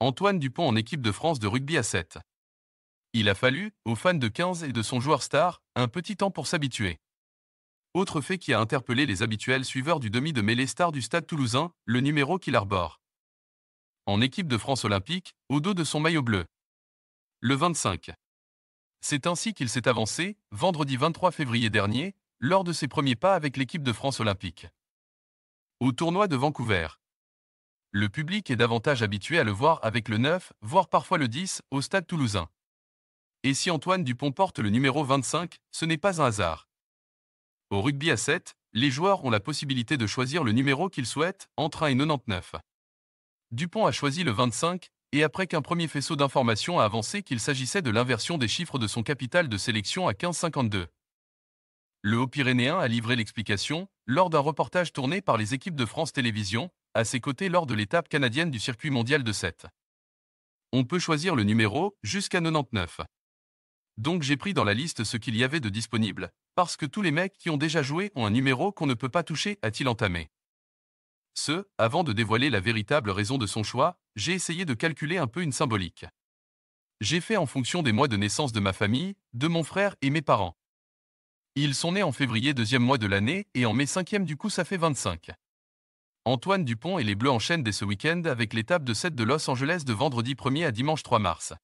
Antoine Dupont en équipe de France de rugby à 7. Il a fallu, aux fans de 15 et de son joueur star, un petit temps pour s'habituer. Autre fait qui a interpellé les habituels suiveurs du demi de mêlée star du stade toulousain, le numéro qu'il arbore. En équipe de France olympique, au dos de son maillot bleu. Le 25. C'est ainsi qu'il s'est avancé, vendredi 23 février dernier, lors de ses premiers pas avec l'équipe de France olympique. Au tournoi de Vancouver le public est davantage habitué à le voir avec le 9, voire parfois le 10, au stade toulousain. Et si Antoine Dupont porte le numéro 25, ce n'est pas un hasard. Au rugby à 7, les joueurs ont la possibilité de choisir le numéro qu'ils souhaitent, entre 1 et 99. Dupont a choisi le 25, et après qu'un premier faisceau d'informations a avancé qu'il s'agissait de l'inversion des chiffres de son capital de sélection à 15,52. Le Haut-Pyrénéen a livré l'explication, lors d'un reportage tourné par les équipes de France Télévisions, à ses côtés lors de l'étape canadienne du circuit mondial de 7. On peut choisir le numéro jusqu'à 99. Donc j'ai pris dans la liste ce qu'il y avait de disponible, parce que tous les mecs qui ont déjà joué ont un numéro qu'on ne peut pas toucher, a-t-il entamé. Ce, avant de dévoiler la véritable raison de son choix, j'ai essayé de calculer un peu une symbolique. J'ai fait en fonction des mois de naissance de ma famille, de mon frère et mes parents. Ils sont nés en février deuxième mois de l'année et en mai cinquième du coup ça fait 25. Antoine Dupont et les Bleus enchaînent dès ce week-end avec l'étape de 7 de Los Angeles de vendredi 1er à dimanche 3 mars.